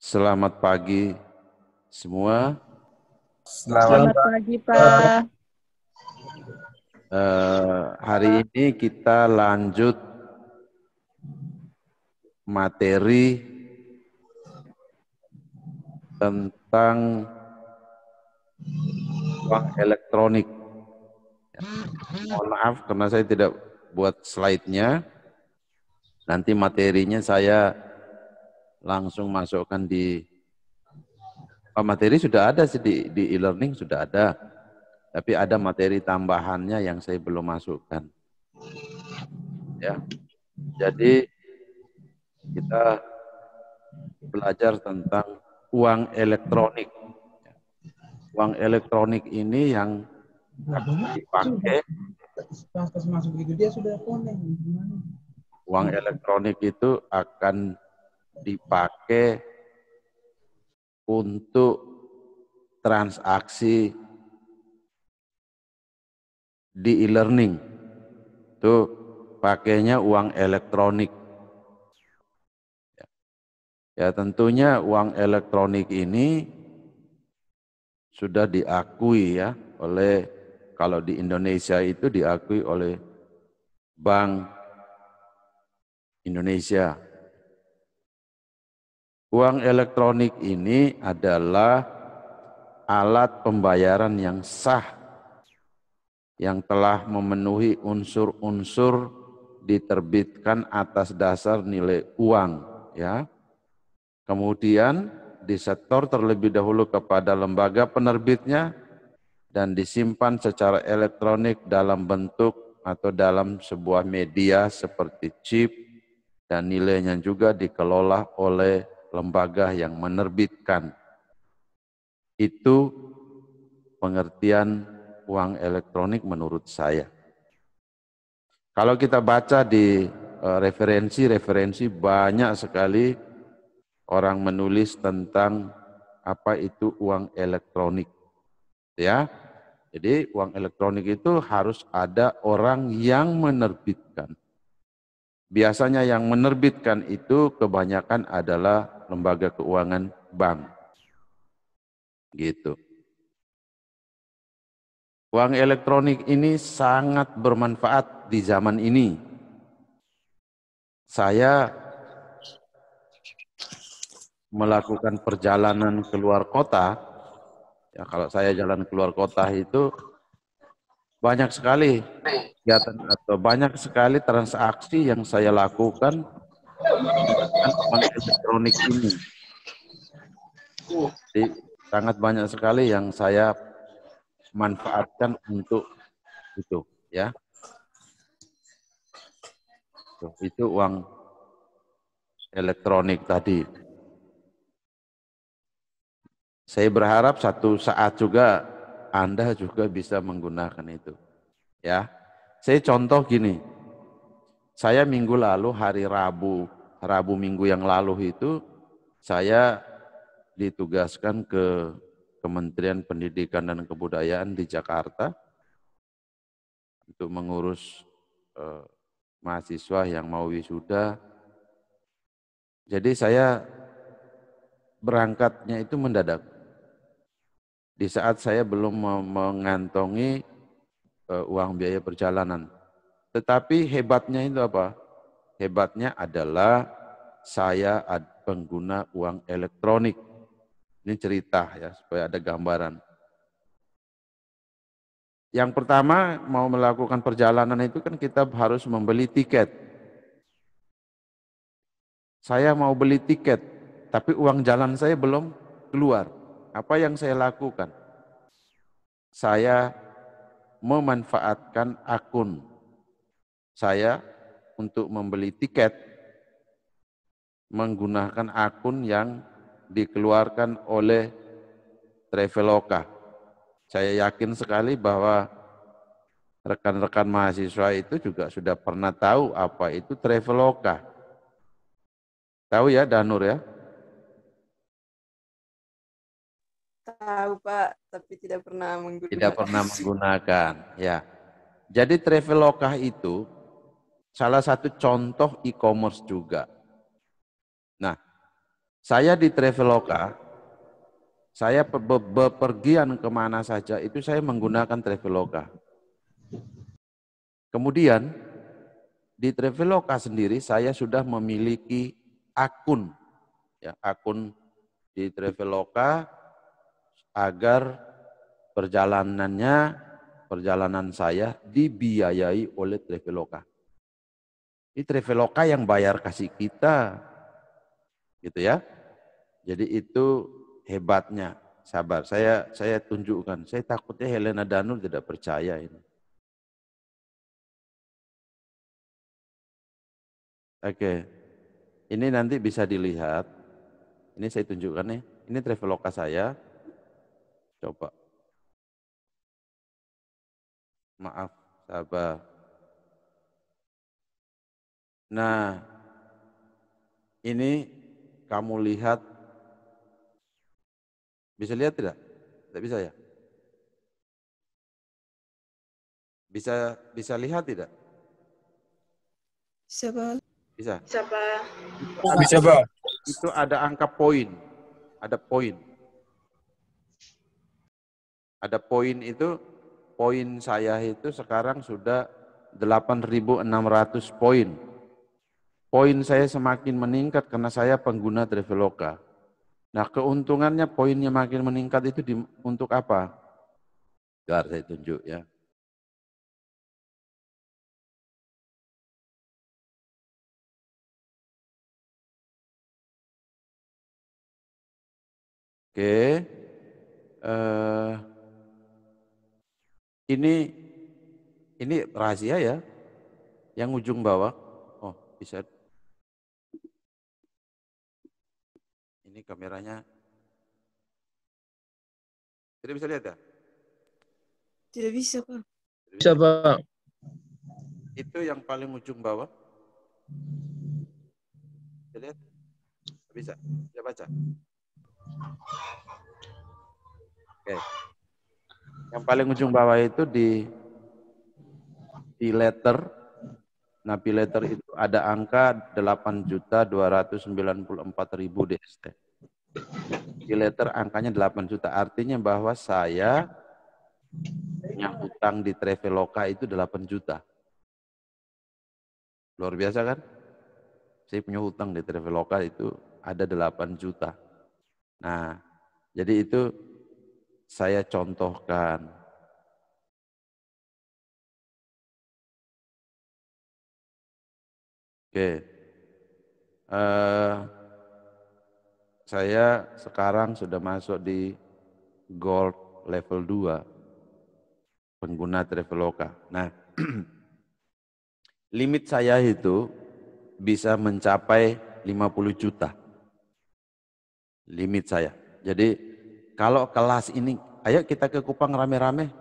Selamat pagi semua. Selamat, Selamat pagi Pak. Uh, hari ini kita lanjut materi tentang uang elektronik. Mohon maaf karena saya tidak buat slide-nya. Nanti materinya saya langsung masukkan di materi sudah ada sih di, di e-learning sudah ada. Tapi ada materi tambahannya yang saya belum masukkan. Ya. Jadi kita belajar tentang uang elektronik. Uang elektronik ini yang dipakai pas masuk itu dia sudah Uang elektronik itu akan dipakai untuk transaksi di e-learning. Itu pakainya uang elektronik. Ya tentunya uang elektronik ini sudah diakui ya oleh kalau di Indonesia itu diakui oleh Bank Indonesia Uang elektronik ini adalah alat pembayaran yang sah yang telah memenuhi unsur-unsur diterbitkan atas dasar nilai uang ya. Kemudian disetor terlebih dahulu kepada lembaga penerbitnya dan disimpan secara elektronik dalam bentuk atau dalam sebuah media seperti chip dan nilainya juga dikelola oleh lembaga yang menerbitkan. Itu pengertian uang elektronik menurut saya. Kalau kita baca di e, referensi-referensi banyak sekali orang menulis tentang apa itu uang elektronik. Ya. Jadi uang elektronik itu harus ada orang yang menerbitkan. Biasanya yang menerbitkan itu kebanyakan adalah lembaga keuangan bank. Gitu. Uang elektronik ini sangat bermanfaat di zaman ini. Saya melakukan perjalanan keluar kota, ya kalau saya jalan keluar kota itu banyak sekali kegiatan atau banyak sekali transaksi yang saya lakukan dengan elektronik ini. Jadi, sangat banyak sekali yang saya manfaatkan untuk itu, ya. itu uang elektronik tadi. Saya berharap satu saat juga anda juga bisa menggunakan itu. Ya. Saya contoh gini. Saya minggu lalu hari Rabu, Rabu minggu yang lalu itu saya ditugaskan ke Kementerian Pendidikan dan Kebudayaan di Jakarta untuk mengurus eh, mahasiswa yang mau wisuda. Jadi saya berangkatnya itu mendadak di saat saya belum mengantongi eh, uang biaya perjalanan. Tetapi hebatnya itu apa? Hebatnya adalah saya pengguna uang elektronik. Ini cerita ya, supaya ada gambaran. Yang pertama, mau melakukan perjalanan itu kan kita harus membeli tiket. Saya mau beli tiket, tapi uang jalan saya belum keluar. Apa yang saya lakukan? Saya memanfaatkan akun saya untuk membeli tiket menggunakan akun yang dikeluarkan oleh Traveloka. Saya yakin sekali bahwa rekan-rekan mahasiswa itu juga sudah pernah tahu apa itu Traveloka. Tahu ya Danur ya? tahu Pak, tapi tidak pernah menggunakan. Tidak pernah menggunakan, ya. Jadi Traveloka itu salah satu contoh e-commerce juga. Nah, saya di Traveloka, saya bepergian kemana saja itu saya menggunakan Traveloka. Kemudian di Traveloka sendiri saya sudah memiliki akun, ya akun di Traveloka agar perjalanannya, perjalanan saya dibiayai oleh Traveloka. Ini Traveloka yang bayar kasih kita. Gitu ya. Jadi itu hebatnya. Sabar, saya saya tunjukkan. Saya takutnya Helena Danul tidak percaya ini. Oke. Okay. Ini nanti bisa dilihat. Ini saya tunjukkan nih. Ya. Ini Traveloka saya. Coba. Maaf, sabar. Nah, ini kamu lihat. Bisa lihat tidak? Tidak bisa ya? Bisa bisa lihat tidak? Bisa, Bisa. Bisa, Bisa, Itu ada angka poin. Ada poin. Ada poin itu, poin saya itu sekarang sudah 8.600 poin. Poin saya semakin meningkat karena saya pengguna Traveloka. Nah keuntungannya poinnya makin meningkat itu di, untuk apa? Biar saya tunjuk ya. Oke. Okay. Uh, eh, ini ini rahasia ya. Yang ujung bawah. Oh, bisa. Ini kameranya. Tidak bisa lihat ya? Tidak bisa, Pak. Tidak bisa, Pak. Itu yang paling ujung bawah. lihat? Tidak bisa. Tidak baca. Oke. Okay. Yang paling ujung bawah itu di di letter. Nah, di letter itu ada angka 8.294.000 DST. Di letter angkanya 8 juta. Artinya bahwa saya punya hutang di Traveloka itu 8 juta. Luar biasa kan? Saya punya hutang di Traveloka itu ada 8 juta. Nah, jadi itu saya contohkan. Oke, uh, saya sekarang sudah masuk di gold level 2 pengguna Traveloka. Nah, limit saya itu bisa mencapai 50 juta. Limit saya. Jadi kalau kelas ini, ayo kita ke Kupang rame-rame.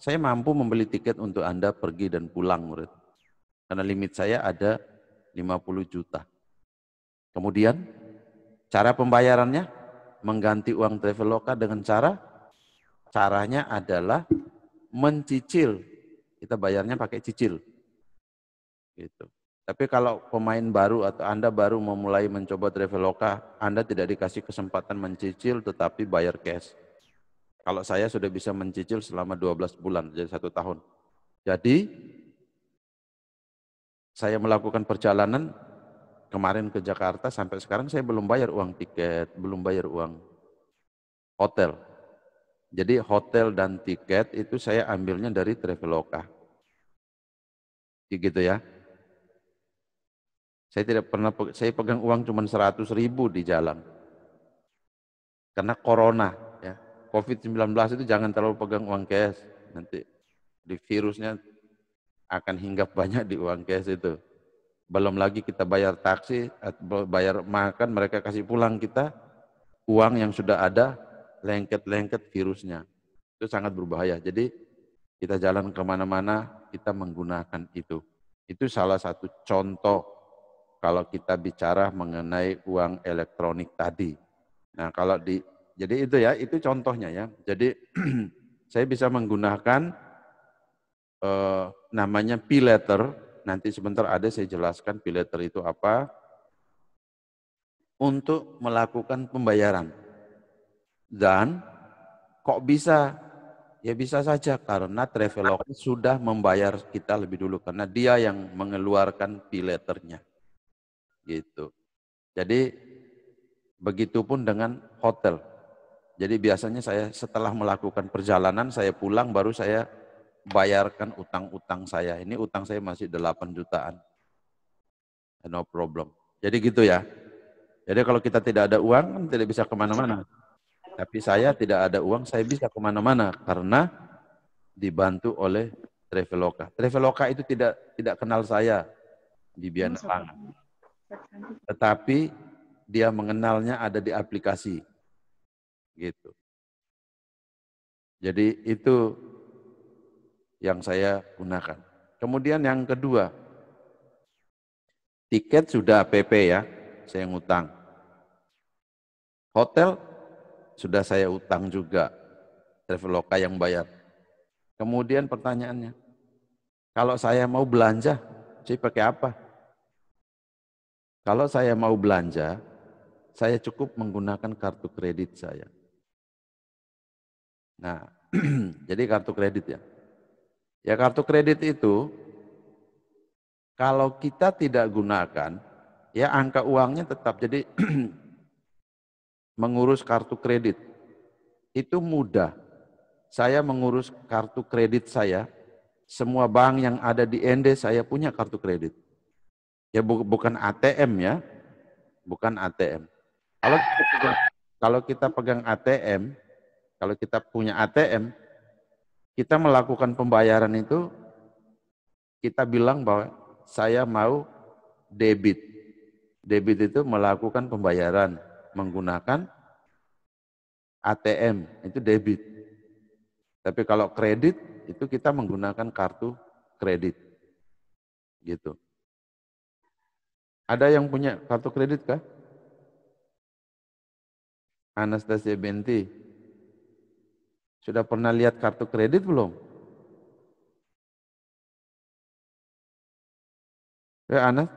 Saya mampu membeli tiket untuk Anda pergi dan pulang murid. Karena limit saya ada 50 juta. Kemudian cara pembayarannya mengganti uang Traveloka dengan cara caranya adalah mencicil. Kita bayarnya pakai cicil. Gitu. Tapi kalau pemain baru atau Anda baru memulai mencoba Traveloka, Anda tidak dikasih kesempatan mencicil tetapi bayar cash. Kalau saya sudah bisa mencicil selama 12 bulan, jadi satu tahun. Jadi, saya melakukan perjalanan kemarin ke Jakarta, sampai sekarang saya belum bayar uang tiket, belum bayar uang hotel. Jadi hotel dan tiket itu saya ambilnya dari Traveloka. Gitu ya. Saya tidak pernah, saya pegang uang cuma 100 ribu di jalan. Karena corona, ya. COVID-19 itu jangan terlalu pegang uang cash. Nanti di virusnya akan hinggap banyak di uang cash itu. Belum lagi kita bayar taksi, bayar makan, mereka kasih pulang kita, uang yang sudah ada, lengket-lengket virusnya. Itu sangat berbahaya. Jadi kita jalan kemana-mana, kita menggunakan itu. Itu salah satu contoh kalau kita bicara mengenai uang elektronik tadi. Nah, kalau di jadi itu ya, itu contohnya ya. Jadi saya bisa menggunakan eh, namanya letter Nanti sebentar ada saya jelaskan P-letter itu apa untuk melakukan pembayaran. Dan kok bisa? Ya bisa saja karena Traveloka sudah membayar kita lebih dulu karena dia yang mengeluarkan P-letternya gitu. Jadi begitupun dengan hotel. Jadi biasanya saya setelah melakukan perjalanan saya pulang baru saya bayarkan utang-utang saya. Ini utang saya masih 8 jutaan. No problem. Jadi gitu ya. Jadi kalau kita tidak ada uang kan tidak bisa kemana-mana. Tapi saya tidak ada uang, saya bisa kemana-mana karena dibantu oleh Traveloka. Traveloka itu tidak tidak kenal saya di Biana Pangan. Tetapi dia mengenalnya ada di aplikasi. Gitu. Jadi itu yang saya gunakan. Kemudian yang kedua, tiket sudah PP ya, saya ngutang. Hotel sudah saya utang juga, Traveloka yang bayar. Kemudian pertanyaannya, kalau saya mau belanja, saya pakai apa? Kalau saya mau belanja, saya cukup menggunakan kartu kredit saya. Nah, jadi kartu kredit ya. Ya kartu kredit itu kalau kita tidak gunakan, ya angka uangnya tetap jadi mengurus kartu kredit itu mudah. Saya mengurus kartu kredit saya, semua bank yang ada di ND saya punya kartu kredit. Ya bu bukan ATM ya. Bukan ATM. Kalau kita pegang, kalau kita pegang ATM, kalau kita punya ATM, kita melakukan pembayaran itu kita bilang bahwa saya mau debit. Debit itu melakukan pembayaran menggunakan ATM, itu debit. Tapi kalau kredit itu kita menggunakan kartu kredit. Gitu. Ada yang punya kartu kredit kah? Anastasia Benti. Sudah pernah lihat kartu kredit belum? Ya, Anas.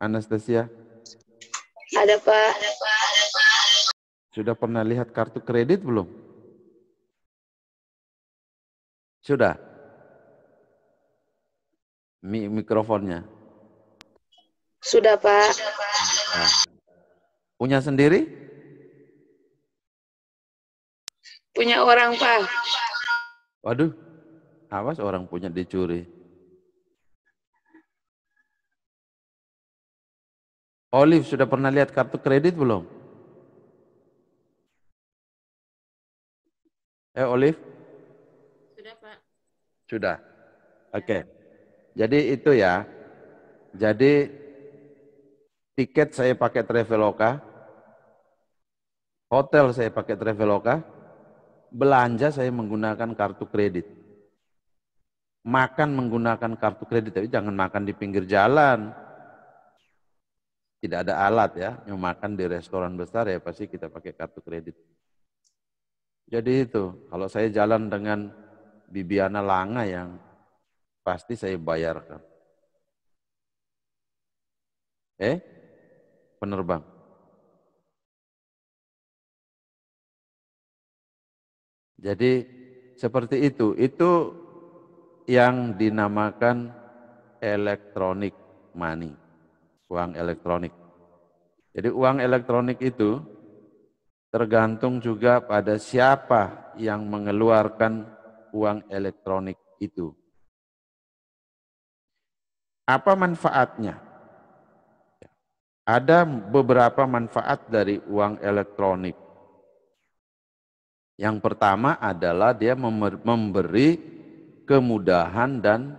Anastasia. Ada, Pak. Sudah pernah lihat kartu kredit belum? Sudah. Mi mikrofonnya. Sudah, Pak. Nah, punya sendiri? Punya orang, Pak. Waduh, awas orang punya dicuri. Olive, sudah pernah lihat kartu kredit belum? Eh, Olive? Sudah, Pak. Sudah. Oke. Okay. Jadi itu ya. Jadi Tiket saya pakai Traveloka. Hotel saya pakai Traveloka. Belanja saya menggunakan kartu kredit. Makan menggunakan kartu kredit, tapi jangan makan di pinggir jalan. Tidak ada alat ya, yang makan di restoran besar ya pasti kita pakai kartu kredit. Jadi itu, kalau saya jalan dengan Bibiana Langa yang pasti saya bayarkan. Eh? penerbang. Jadi seperti itu, itu yang dinamakan elektronik money, uang elektronik. Jadi uang elektronik itu tergantung juga pada siapa yang mengeluarkan uang elektronik itu. Apa manfaatnya? Ada beberapa manfaat dari uang elektronik. Yang pertama adalah dia memberi kemudahan dan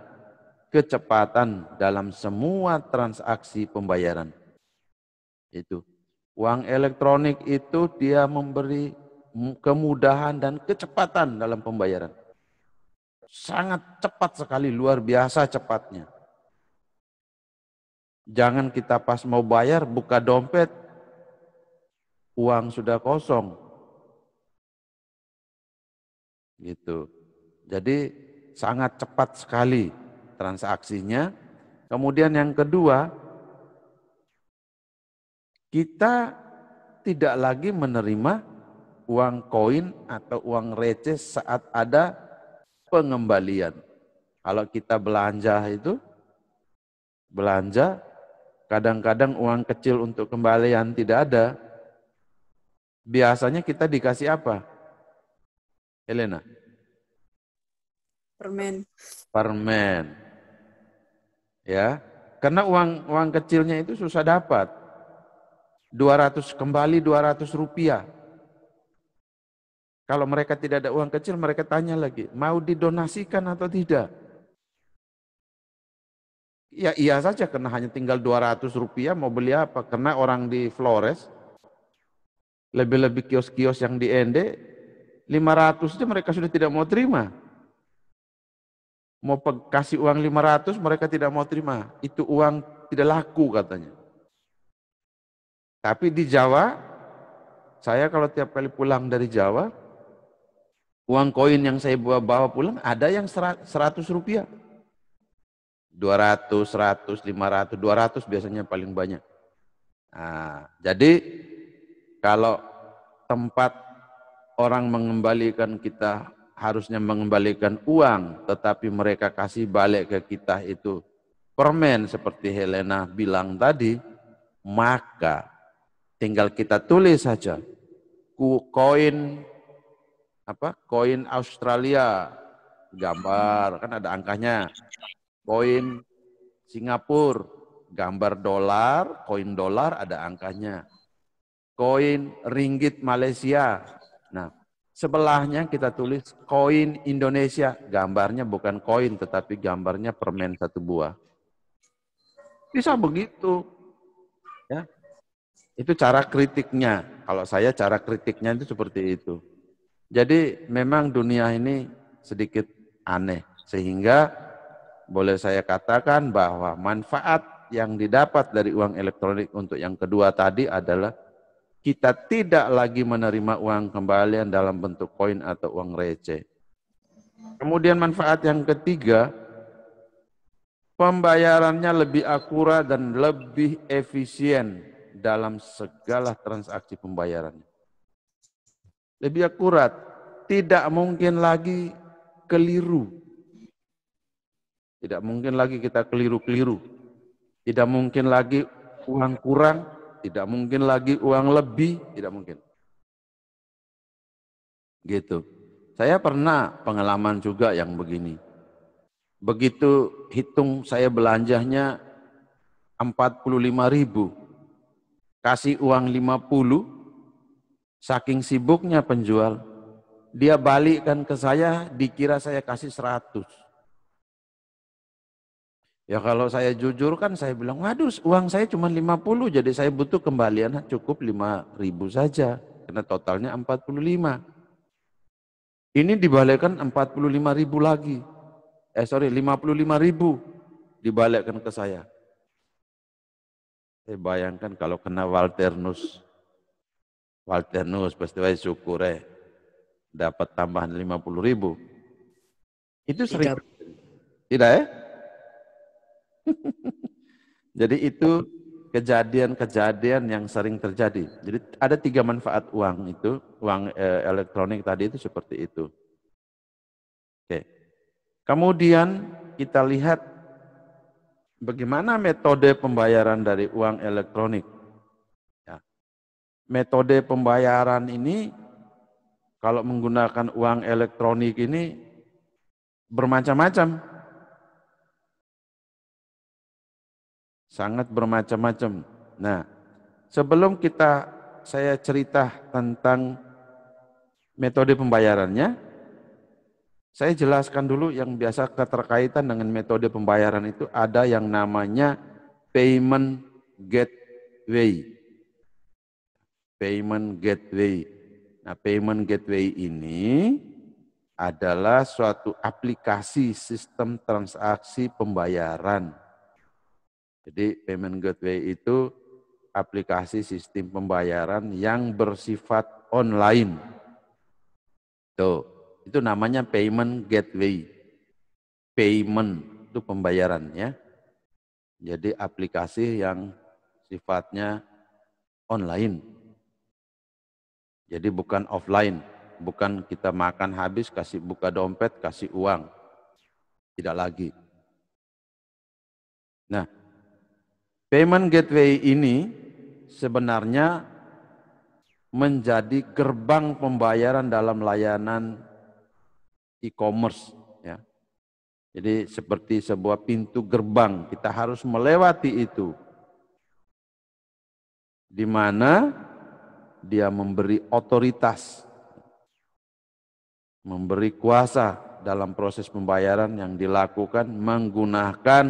kecepatan dalam semua transaksi pembayaran. Itu. Uang elektronik itu dia memberi kemudahan dan kecepatan dalam pembayaran. Sangat cepat sekali, luar biasa cepatnya. Jangan kita pas mau bayar buka dompet, uang sudah kosong. Gitu. Jadi sangat cepat sekali transaksinya. Kemudian yang kedua, kita tidak lagi menerima uang koin atau uang receh saat ada pengembalian. Kalau kita belanja itu, belanja Kadang-kadang uang kecil untuk kembalian tidak ada. Biasanya kita dikasih apa? Elena. Permen. Permen. Ya. Karena uang uang kecilnya itu susah dapat. 200 kembali 200 rupiah. Kalau mereka tidak ada uang kecil, mereka tanya lagi, mau didonasikan atau tidak? Ya iya saja kena hanya tinggal 200 rupiah mau beli apa? Kena orang di Flores, lebih-lebih kios-kios yang di Ende, 500 itu mereka sudah tidak mau terima. Mau kasih uang 500 mereka tidak mau terima. Itu uang tidak laku katanya. Tapi di Jawa, saya kalau tiap kali pulang dari Jawa, uang koin yang saya bawa, bawa pulang ada yang 100 rupiah. 200, 100, 500, 200 biasanya paling banyak. Nah, jadi kalau tempat orang mengembalikan kita harusnya mengembalikan uang, tetapi mereka kasih balik ke kita itu permen seperti Helena bilang tadi, maka tinggal kita tulis saja koin apa koin Australia gambar kan ada angkanya koin Singapura, gambar dolar, koin dolar ada angkanya. Koin ringgit Malaysia. Nah, sebelahnya kita tulis koin Indonesia. Gambarnya bukan koin tetapi gambarnya permen satu buah. Bisa begitu. Ya. Itu cara kritiknya. Kalau saya cara kritiknya itu seperti itu. Jadi memang dunia ini sedikit aneh sehingga boleh saya katakan bahwa manfaat yang didapat dari uang elektronik untuk yang kedua tadi adalah kita tidak lagi menerima uang kembalian dalam bentuk koin atau uang receh. Kemudian manfaat yang ketiga, pembayarannya lebih akurat dan lebih efisien dalam segala transaksi pembayaran. Lebih akurat, tidak mungkin lagi keliru tidak mungkin lagi kita keliru-keliru. Tidak mungkin lagi uang kurang, tidak mungkin lagi uang lebih, tidak mungkin. Gitu. Saya pernah pengalaman juga yang begini. Begitu hitung saya belanjanya 45 ribu. Kasih uang 50, saking sibuknya penjual, dia balikkan ke saya, dikira saya kasih 100. Ya kalau saya jujur kan saya bilang, waduh uang saya cuma 50, jadi saya butuh kembalian cukup 5 ribu saja. Karena totalnya 45. Ini dibalikkan 45 ribu lagi. Eh sorry, 55 ribu dibalikkan ke saya. Saya eh, bayangkan kalau kena Walternus. Walternus pasti saya syukur eh. Dapat tambahan 50 ribu. Itu sering. Tidak, Tidak eh? ya? Jadi itu kejadian-kejadian yang sering terjadi. Jadi ada tiga manfaat uang itu, uang e, elektronik tadi itu seperti itu. Oke. Kemudian kita lihat bagaimana metode pembayaran dari uang elektronik. Ya. Metode pembayaran ini kalau menggunakan uang elektronik ini bermacam-macam. sangat bermacam-macam. Nah, sebelum kita saya cerita tentang metode pembayarannya, saya jelaskan dulu yang biasa keterkaitan dengan metode pembayaran itu ada yang namanya payment gateway. Payment gateway. Nah, payment gateway ini adalah suatu aplikasi sistem transaksi pembayaran jadi payment gateway itu aplikasi sistem pembayaran yang bersifat online. Tuh, itu namanya payment gateway. Payment itu pembayaran ya. Jadi aplikasi yang sifatnya online. Jadi bukan offline, bukan kita makan habis kasih buka dompet, kasih uang. Tidak lagi. Nah, Payment gateway ini sebenarnya menjadi gerbang pembayaran dalam layanan e-commerce ya. Jadi seperti sebuah pintu gerbang, kita harus melewati itu. Di mana dia memberi otoritas memberi kuasa dalam proses pembayaran yang dilakukan menggunakan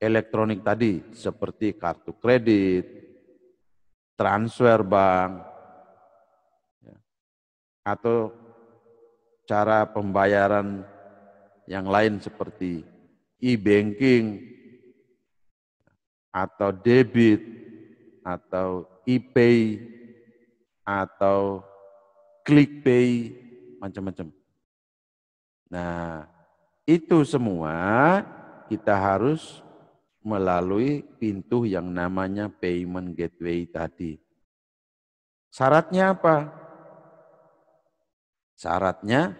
elektronik tadi seperti kartu kredit, transfer bank, ya, atau cara pembayaran yang lain seperti e-banking atau debit atau e-pay atau click pay macam-macam. Nah, itu semua kita harus melalui pintu yang namanya payment gateway tadi. Syaratnya apa? Syaratnya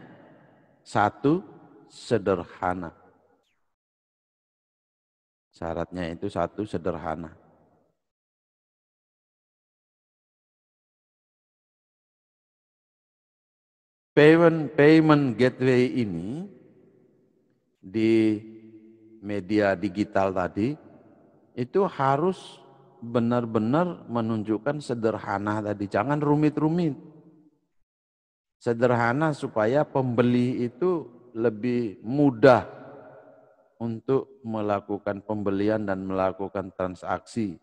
satu sederhana. Syaratnya itu satu sederhana. Payment payment gateway ini di media digital tadi itu harus benar-benar menunjukkan sederhana tadi. Jangan rumit-rumit. Sederhana supaya pembeli itu lebih mudah untuk melakukan pembelian dan melakukan transaksi.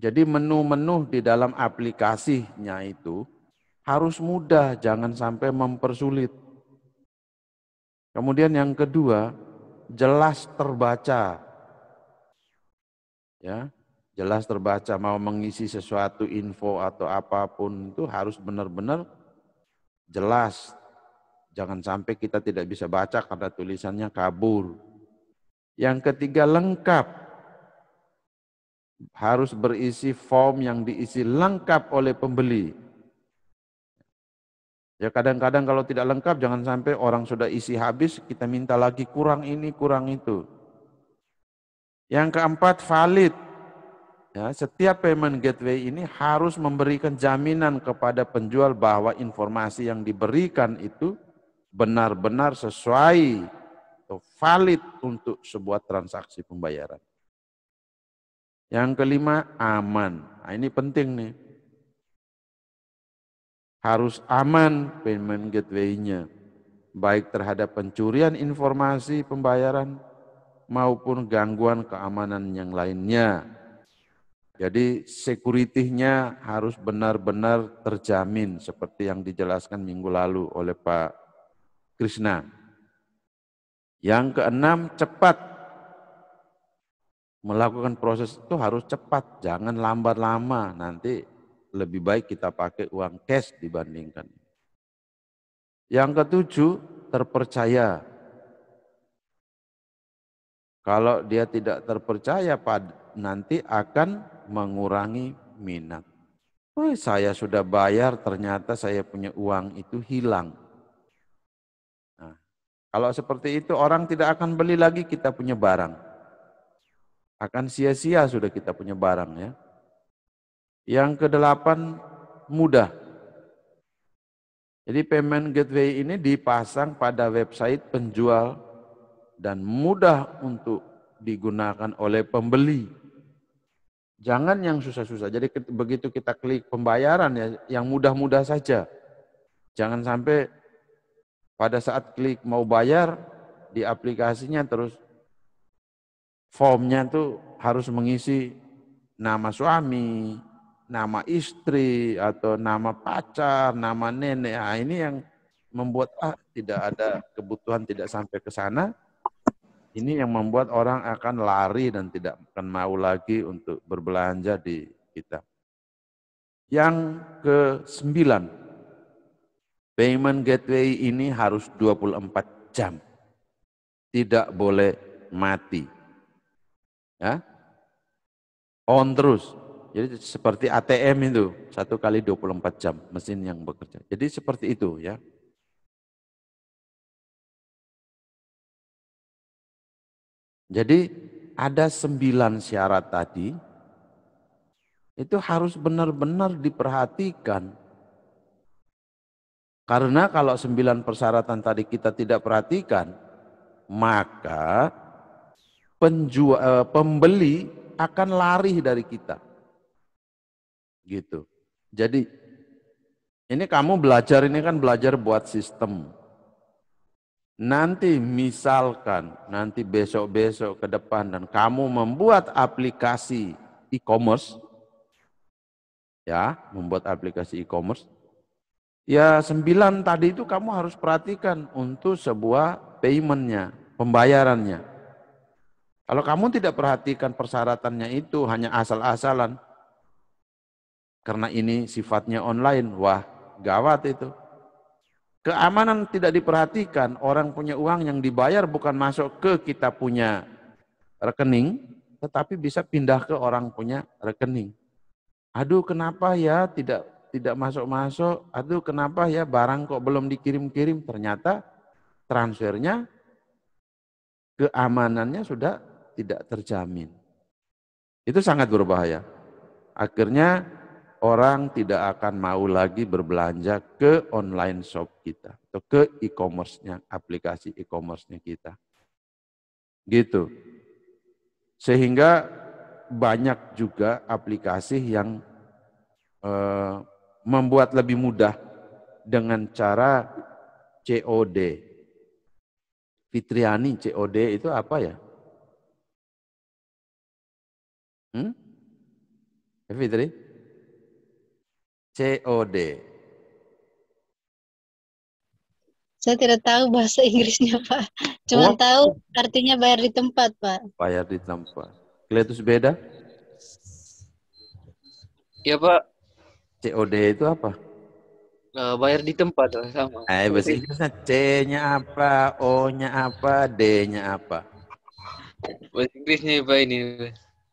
Jadi menu-menu di dalam aplikasinya itu harus mudah, jangan sampai mempersulit. Kemudian yang kedua, jelas terbaca. Ya, jelas terbaca mau mengisi sesuatu info atau apapun itu harus benar-benar jelas. Jangan sampai kita tidak bisa baca karena tulisannya kabur. Yang ketiga lengkap. Harus berisi form yang diisi lengkap oleh pembeli. Ya kadang-kadang kalau tidak lengkap jangan sampai orang sudah isi habis kita minta lagi kurang ini kurang itu. Yang keempat valid. Ya, setiap payment gateway ini harus memberikan jaminan kepada penjual bahwa informasi yang diberikan itu benar-benar sesuai atau valid untuk sebuah transaksi pembayaran. Yang kelima aman. Nah, ini penting nih harus aman payment gateway-nya, baik terhadap pencurian informasi pembayaran maupun gangguan keamanan yang lainnya. Jadi security-nya harus benar-benar terjamin seperti yang dijelaskan minggu lalu oleh Pak Krishna. Yang keenam, cepat. Melakukan proses itu harus cepat, jangan lambat lama. Nanti lebih baik kita pakai uang cash dibandingkan. Yang ketujuh, terpercaya. Kalau dia tidak terpercaya, nanti akan mengurangi minat. Oh, saya sudah bayar, ternyata saya punya uang itu hilang. Nah, kalau seperti itu, orang tidak akan beli lagi kita punya barang. Akan sia-sia sudah kita punya barang ya. Yang kedelapan, mudah. Jadi payment gateway ini dipasang pada website penjual dan mudah untuk digunakan oleh pembeli. Jangan yang susah-susah. Jadi begitu kita klik pembayaran ya yang mudah-mudah saja. Jangan sampai pada saat klik mau bayar di aplikasinya terus formnya tuh harus mengisi nama suami, nama istri atau nama pacar, nama nenek. Nah, ini yang membuat ah, tidak ada kebutuhan tidak sampai ke sana. Ini yang membuat orang akan lari dan tidak akan mau lagi untuk berbelanja di kita. Yang ke sembilan, payment gateway ini harus 24 jam. Tidak boleh mati. Ya? On terus, jadi seperti ATM itu, satu kali 24 jam mesin yang bekerja. Jadi seperti itu ya. Jadi ada sembilan syarat tadi, itu harus benar-benar diperhatikan. Karena kalau sembilan persyaratan tadi kita tidak perhatikan, maka penjual, eh, pembeli akan lari dari kita. Gitu. Jadi ini kamu belajar ini kan belajar buat sistem. Nanti misalkan nanti besok-besok ke depan dan kamu membuat aplikasi e-commerce ya, membuat aplikasi e-commerce. Ya, sembilan tadi itu kamu harus perhatikan untuk sebuah paymentnya, pembayarannya. Kalau kamu tidak perhatikan persyaratannya itu hanya asal-asalan, karena ini sifatnya online, wah gawat itu. Keamanan tidak diperhatikan, orang punya uang yang dibayar bukan masuk ke kita punya rekening, tetapi bisa pindah ke orang punya rekening. Aduh kenapa ya tidak tidak masuk-masuk, aduh kenapa ya barang kok belum dikirim-kirim, ternyata transfernya keamanannya sudah tidak terjamin. Itu sangat berbahaya. Akhirnya orang tidak akan mau lagi berbelanja ke online shop kita atau ke e-commerce-nya, aplikasi e-commerce-nya kita. Gitu. Sehingga banyak juga aplikasi yang e, membuat lebih mudah dengan cara COD. Fitriani COD itu apa ya? Hmm? Eh, Fitri? COD. Saya tidak tahu bahasa Inggrisnya, Pak. Cuma oh. tahu artinya bayar di tempat, Pak. Bayar di tempat. Keletus beda? Ya, Pak. COD itu apa? Nah, bayar di tempat sama. Eh, bahasa Inggrisnya C-nya apa, O-nya apa, D-nya apa? Bahasa Inggrisnya apa ini?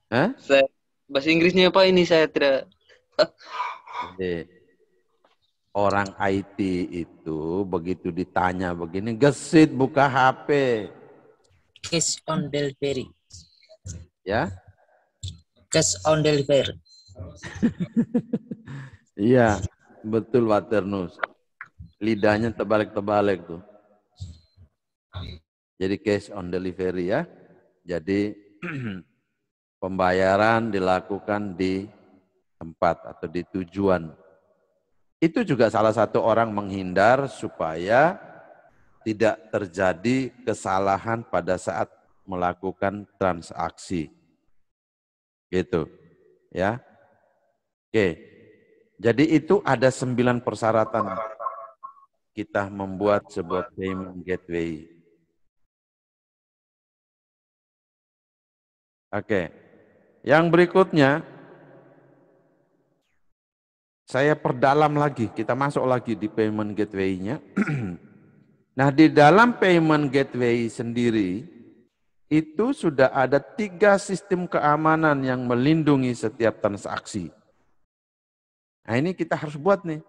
Hah? Saya, bahasa Inggrisnya apa ini saya tidak jadi, orang IT itu begitu ditanya begini, gesit buka HP. Cash on delivery. Ya? Cash on delivery. Iya, betul Waternus. Lidahnya terbalik-terbalik tuh. Jadi cash on delivery ya. Jadi pembayaran dilakukan di tempat atau di tujuan. Itu juga salah satu orang menghindar supaya tidak terjadi kesalahan pada saat melakukan transaksi. Gitu. Ya. Oke. Jadi itu ada sembilan persyaratan kita membuat sebuah payment gateway. Oke. Yang berikutnya, saya perdalam lagi, kita masuk lagi di payment gateway-nya. nah, di dalam payment gateway sendiri, itu sudah ada tiga sistem keamanan yang melindungi setiap transaksi. Nah ini kita harus buat nih.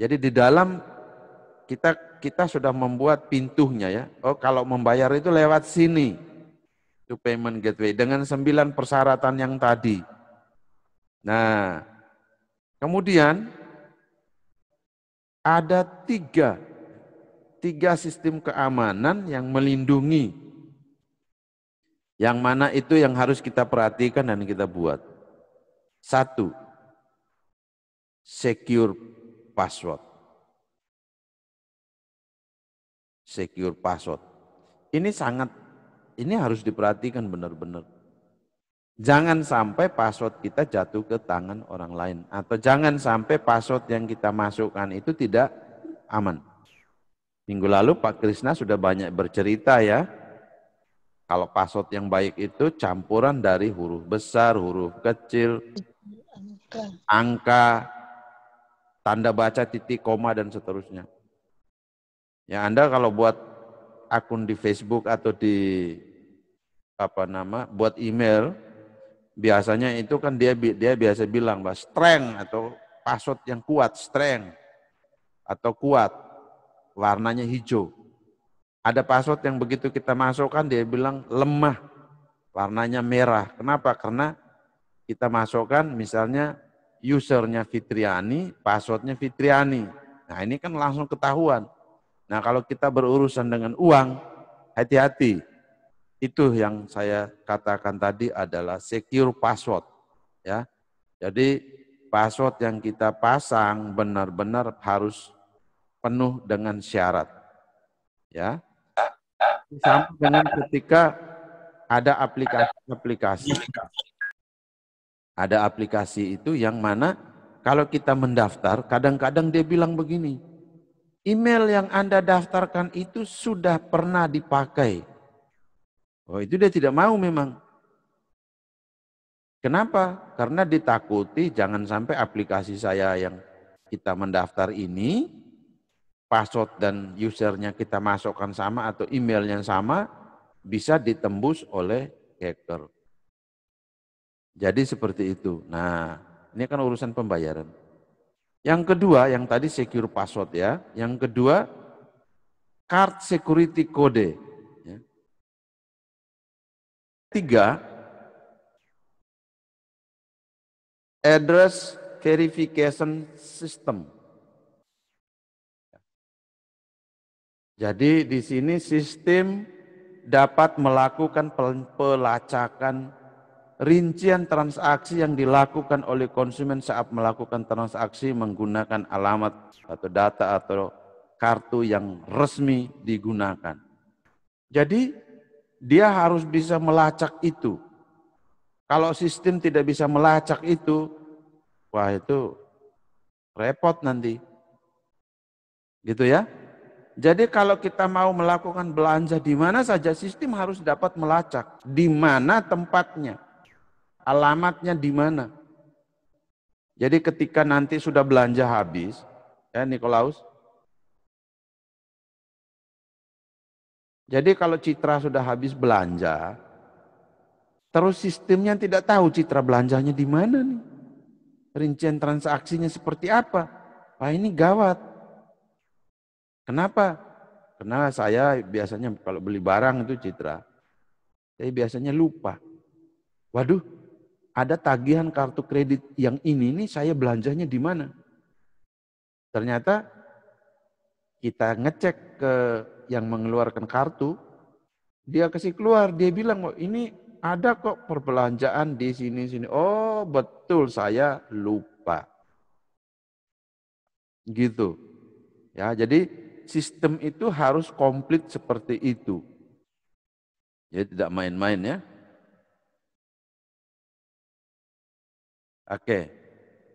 Jadi di dalam kita kita sudah membuat pintunya ya. Oh kalau membayar itu lewat sini. Itu payment gateway dengan sembilan persyaratan yang tadi. Nah, Kemudian ada tiga, tiga sistem keamanan yang melindungi. Yang mana itu yang harus kita perhatikan dan kita buat. Satu, secure password. Secure password. Ini sangat, ini harus diperhatikan benar-benar Jangan sampai password kita jatuh ke tangan orang lain. Atau jangan sampai password yang kita masukkan itu tidak aman. Minggu lalu Pak Krisna sudah banyak bercerita ya. Kalau password yang baik itu campuran dari huruf besar, huruf kecil, angka, tanda baca, titik, koma, dan seterusnya. Ya Anda kalau buat akun di Facebook atau di apa nama, buat email, biasanya itu kan dia dia biasa bilang bahwa strength atau password yang kuat, strength atau kuat, warnanya hijau. Ada password yang begitu kita masukkan dia bilang lemah, warnanya merah. Kenapa? Karena kita masukkan misalnya usernya Fitriani, passwordnya Fitriani. Nah ini kan langsung ketahuan. Nah kalau kita berurusan dengan uang, hati-hati. Itu yang saya katakan tadi adalah secure password. Ya, jadi password yang kita pasang benar-benar harus penuh dengan syarat. Ya, sama dengan ketika ada aplikasi-aplikasi. Ada aplikasi itu yang mana kalau kita mendaftar, kadang-kadang dia bilang begini, email yang Anda daftarkan itu sudah pernah dipakai Oh itu dia tidak mau memang. Kenapa? Karena ditakuti jangan sampai aplikasi saya yang kita mendaftar ini, password dan usernya kita masukkan sama atau emailnya sama, bisa ditembus oleh hacker. Jadi seperti itu. Nah, ini kan urusan pembayaran. Yang kedua, yang tadi secure password ya. Yang kedua, card security code. Tiga, address verification system. Jadi di sini sistem dapat melakukan pelacakan rincian transaksi yang dilakukan oleh konsumen saat melakukan transaksi menggunakan alamat atau data atau kartu yang resmi digunakan. Jadi dia harus bisa melacak itu. Kalau sistem tidak bisa melacak itu, wah itu repot nanti. Gitu ya. Jadi kalau kita mau melakukan belanja di mana saja sistem harus dapat melacak di mana tempatnya, alamatnya di mana. Jadi ketika nanti sudah belanja habis, ya Nikolaus, Jadi kalau Citra sudah habis belanja, terus sistemnya tidak tahu Citra belanjanya di mana nih. Rincian transaksinya seperti apa. Pak ini gawat. Kenapa? Karena saya biasanya kalau beli barang itu Citra, saya biasanya lupa. Waduh, ada tagihan kartu kredit yang ini nih saya belanjanya di mana? Ternyata kita ngecek ke yang mengeluarkan kartu, dia kasih keluar, dia bilang, oh, ini ada kok perbelanjaan di sini-sini. Oh, betul, saya lupa. Gitu. Ya, jadi sistem itu harus komplit seperti itu. Jadi ya, tidak main-main ya. Oke,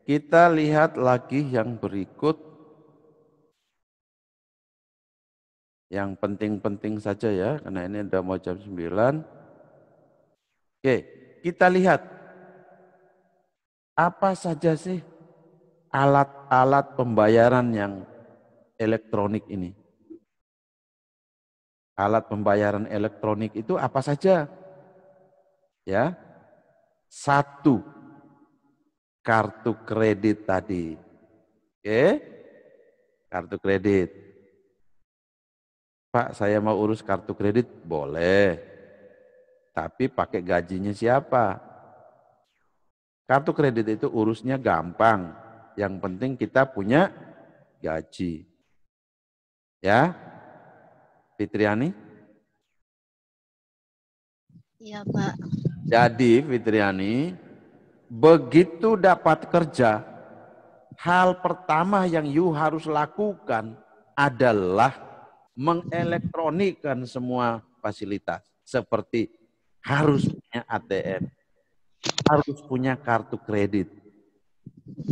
kita lihat lagi yang berikut yang penting-penting saja ya, karena ini udah mau jam 9. Oke, kita lihat apa saja sih alat-alat pembayaran yang elektronik ini. Alat pembayaran elektronik itu apa saja? Ya. Satu, kartu kredit tadi. Oke. Kartu kredit Pak, saya mau urus kartu kredit, boleh. Tapi pakai gajinya siapa? Kartu kredit itu urusnya gampang. Yang penting kita punya gaji. Ya? Fitriani? Iya, Pak. Jadi, Fitriani, begitu dapat kerja, hal pertama yang you harus lakukan adalah mengelektronikan semua fasilitas seperti harus punya ATM, harus punya kartu kredit,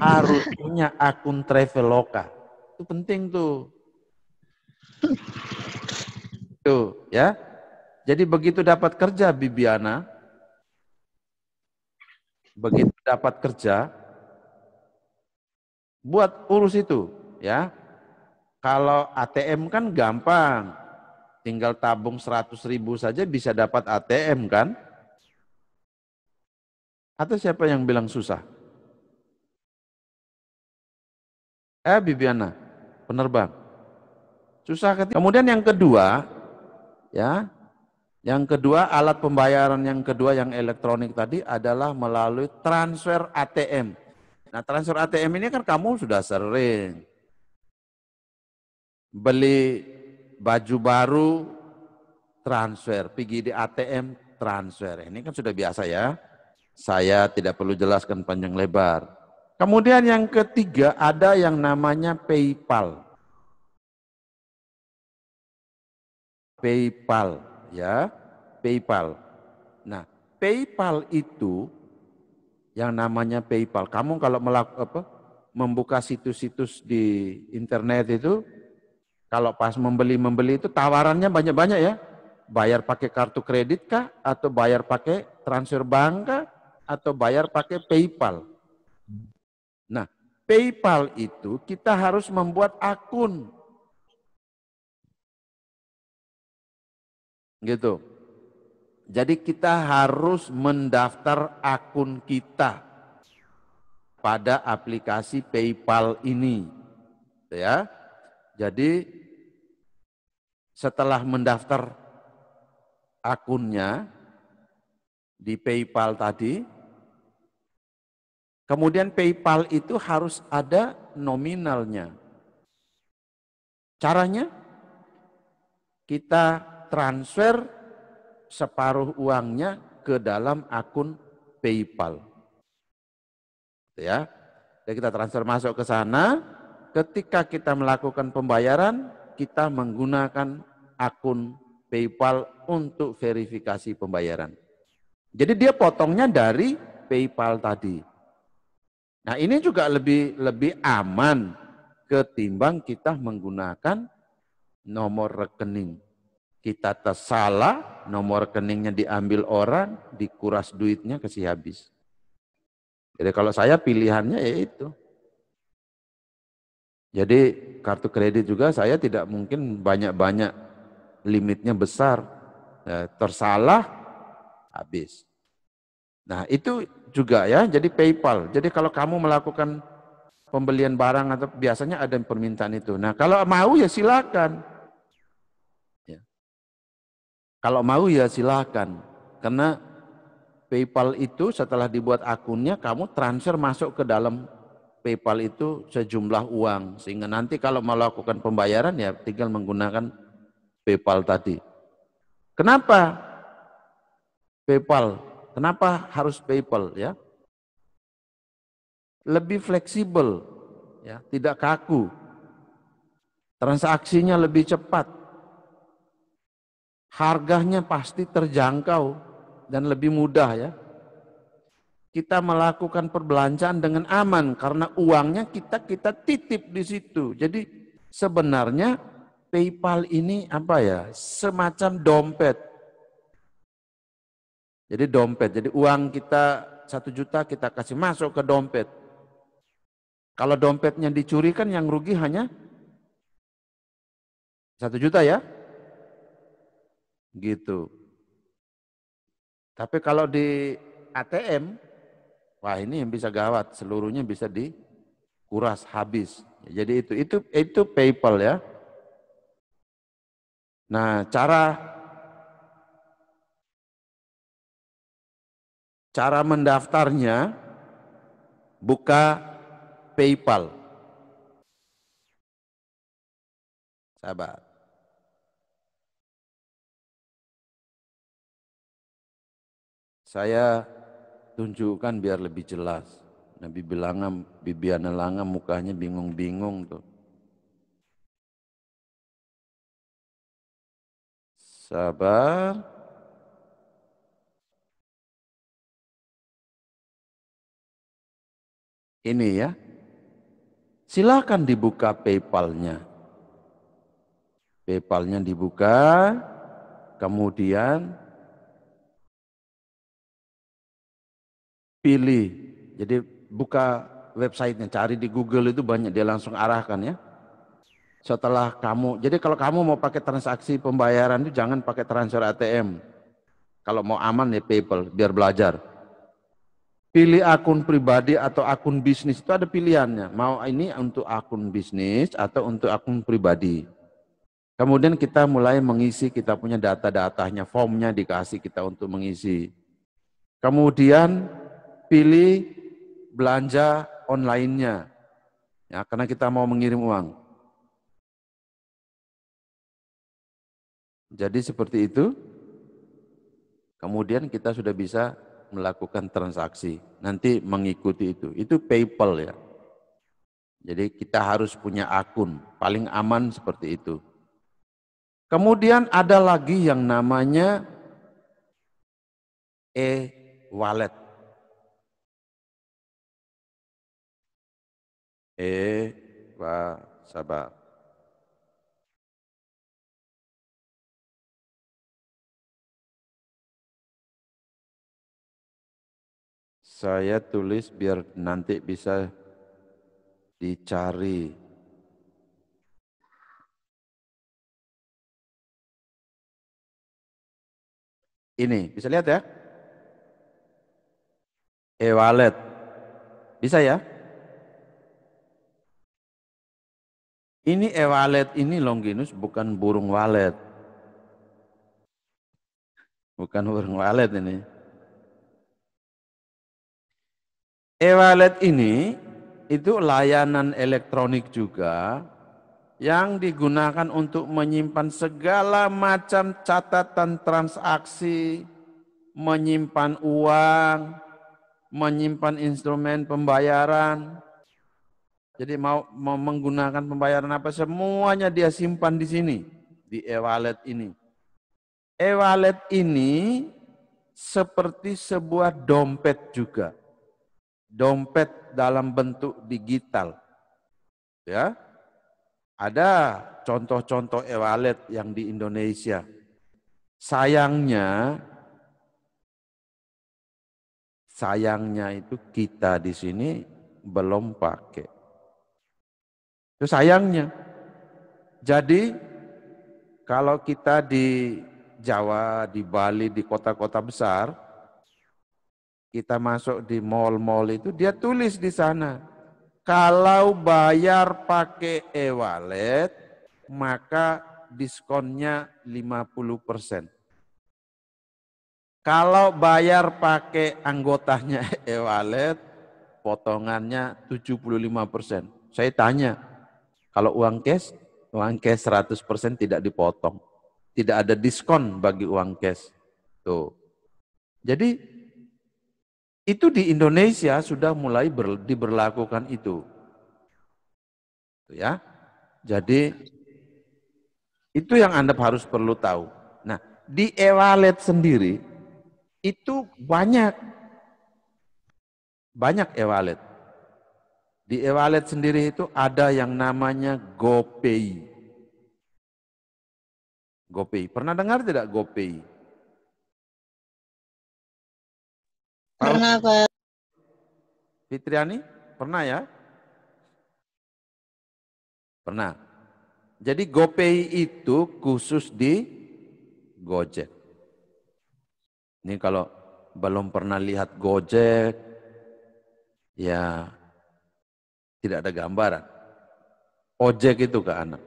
harus punya akun Traveloka. Itu penting tuh. Tuh, ya. Jadi begitu dapat kerja Bibiana, begitu dapat kerja, buat urus itu, ya. Kalau ATM kan gampang. Tinggal tabung 100 ribu saja bisa dapat ATM kan? Atau siapa yang bilang susah? Eh Bibiana, penerbang. Susah ketika. Kemudian yang kedua, ya, yang kedua alat pembayaran yang kedua yang elektronik tadi adalah melalui transfer ATM. Nah transfer ATM ini kan kamu sudah sering beli baju baru transfer, pergi di ATM transfer. Ini kan sudah biasa ya. Saya tidak perlu jelaskan panjang lebar. Kemudian yang ketiga ada yang namanya PayPal. PayPal ya, PayPal. Nah, PayPal itu yang namanya PayPal. Kamu kalau melakukan apa? membuka situs-situs di internet itu kalau pas membeli-membeli itu tawarannya banyak-banyak ya. Bayar pakai kartu kredit kah? Atau bayar pakai transfer bank kah? Atau bayar pakai PayPal? Nah, PayPal itu kita harus membuat akun. Gitu. Jadi kita harus mendaftar akun kita pada aplikasi PayPal ini. Ya jadi setelah mendaftar akunnya di PayPal tadi, kemudian PayPal itu harus ada nominalnya. Caranya kita transfer separuh uangnya ke dalam akun PayPal. Gitu ya. kita transfer masuk ke sana, ketika kita melakukan pembayaran, kita menggunakan akun PayPal untuk verifikasi pembayaran. Jadi dia potongnya dari PayPal tadi. Nah, ini juga lebih lebih aman ketimbang kita menggunakan nomor rekening. Kita tersalah, nomor rekeningnya diambil orang, dikuras duitnya kasih habis. Jadi kalau saya pilihannya ya itu. Jadi kartu kredit juga saya tidak mungkin banyak-banyak limitnya besar. Ya, tersalah habis. Nah, itu juga ya, jadi PayPal. Jadi kalau kamu melakukan pembelian barang atau biasanya ada permintaan itu. Nah, kalau mau ya silakan. Ya. Kalau mau ya silakan. Karena PayPal itu setelah dibuat akunnya kamu transfer masuk ke dalam PayPal itu sejumlah uang sehingga nanti kalau melakukan pembayaran ya tinggal menggunakan PayPal tadi. Kenapa PayPal? Kenapa harus PayPal ya? Lebih fleksibel ya, tidak kaku. Transaksinya lebih cepat. Harganya pasti terjangkau dan lebih mudah ya kita melakukan perbelanjaan dengan aman karena uangnya kita kita titip di situ. Jadi sebenarnya PayPal ini apa ya? Semacam dompet. Jadi dompet. Jadi uang kita satu juta kita kasih masuk ke dompet. Kalau dompetnya dicuri kan yang rugi hanya satu juta ya, gitu. Tapi kalau di ATM Wah ini yang bisa gawat, seluruhnya bisa dikuras habis. Jadi itu itu itu PayPal ya. Nah cara cara mendaftarnya buka PayPal. Sahabat. Saya tunjukkan biar lebih jelas. Nabi Bilangam, Bibiana Langam mukanya bingung-bingung tuh. Sabar. Ini ya. silahkan dibuka PayPal-nya. PayPal-nya dibuka, kemudian Pilih. Jadi buka websitenya, cari di Google itu banyak dia langsung arahkan ya. Setelah kamu, jadi kalau kamu mau pakai transaksi pembayaran itu jangan pakai transfer ATM. Kalau mau aman ya PayPal, biar belajar. Pilih akun pribadi atau akun bisnis itu ada pilihannya. Mau ini untuk akun bisnis atau untuk akun pribadi. Kemudian kita mulai mengisi kita punya data-datanya, formnya dikasih kita untuk mengisi. Kemudian pilih belanja online-nya. Ya, karena kita mau mengirim uang. Jadi seperti itu. Kemudian kita sudah bisa melakukan transaksi. Nanti mengikuti itu. Itu PayPal ya. Jadi kita harus punya akun. Paling aman seperti itu. Kemudian ada lagi yang namanya e-wallet. eh saba. Saya tulis biar nanti bisa dicari. Ini, bisa lihat ya? E-wallet. Bisa ya? Ini e ewalet ini Longinus bukan burung walet. Bukan burung walet ini. E-wallet ini itu layanan elektronik juga yang digunakan untuk menyimpan segala macam catatan transaksi, menyimpan uang, menyimpan instrumen pembayaran, jadi mau, mau menggunakan pembayaran apa semuanya dia simpan di sini di e-wallet ini. E-wallet ini seperti sebuah dompet juga. Dompet dalam bentuk digital. Ya. Ada contoh-contoh e-wallet yang di Indonesia. Sayangnya sayangnya itu kita di sini belum pakai. Itu sayangnya. Jadi kalau kita di Jawa, di Bali, di kota-kota besar, kita masuk di mall-mall itu, dia tulis di sana, kalau bayar pakai e-wallet, maka diskonnya 50 persen. Kalau bayar pakai anggotanya e-wallet, potongannya 75 persen. Saya tanya, kalau uang cash, uang cash 100% tidak dipotong. Tidak ada diskon bagi uang cash. Tuh. Jadi itu di Indonesia sudah mulai ber, diberlakukan itu. Tuh ya. Jadi itu yang Anda harus perlu tahu. Nah, di e-wallet sendiri itu banyak banyak e-wallet di e-wallet sendiri itu ada yang namanya GoPay. GoPay. Pernah dengar tidak GoPay? Pernah, Pak. Fitriani, pernah ya? Pernah. Jadi GoPay itu khusus di Gojek. Ini kalau belum pernah lihat Gojek, ya tidak ada gambaran. Ojek itu ke anak.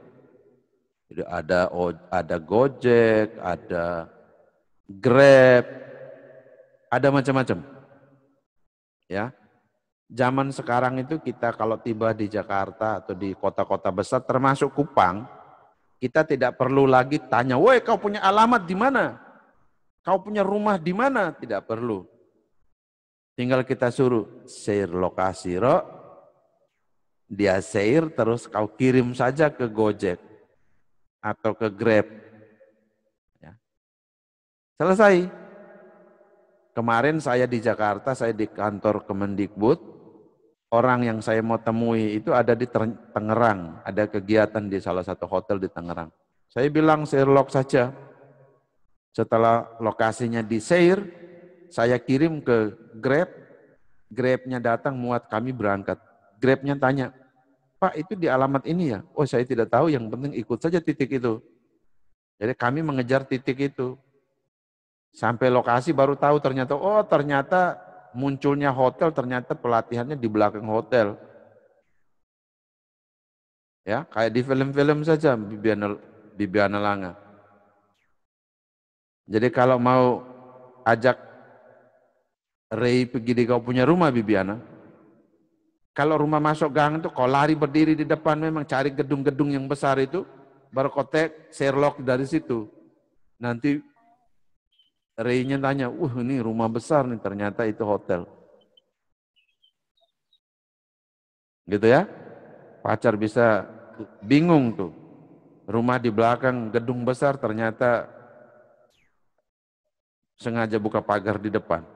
Jadi ada ada Gojek, ada Grab, ada macam-macam. Ya. Zaman sekarang itu kita kalau tiba di Jakarta atau di kota-kota besar termasuk Kupang, kita tidak perlu lagi tanya, "Woi, kau punya alamat di mana? Kau punya rumah di mana?" Tidak perlu. Tinggal kita suruh share lokasi, "Rok, dia share terus kau kirim saja ke Gojek atau ke Grab. Ya. Selesai. Kemarin saya di Jakarta, saya di kantor Kemendikbud. Orang yang saya mau temui itu ada di Tangerang, ada kegiatan di salah satu hotel di Tangerang. Saya bilang share lock saja. Setelah lokasinya di share, saya kirim ke Grab. Grabnya datang muat kami berangkat Grabnya tanya, Pak itu di alamat ini ya? Oh saya tidak tahu, yang penting ikut saja titik itu. Jadi kami mengejar titik itu. Sampai lokasi baru tahu ternyata, oh ternyata munculnya hotel, ternyata pelatihannya di belakang hotel. Ya, kayak di film-film saja Bibiana, Bibiana Langa. Jadi kalau mau ajak Ray pergi di kau punya rumah Bibiana, kalau rumah masuk gang itu kalau lari berdiri di depan memang cari gedung-gedung yang besar itu baru tek Sherlock dari situ. Nanti Ray-nya tanya, uh, ini rumah besar nih, ternyata itu hotel." Gitu ya. Pacar bisa bingung tuh. Rumah di belakang gedung besar ternyata sengaja buka pagar di depan.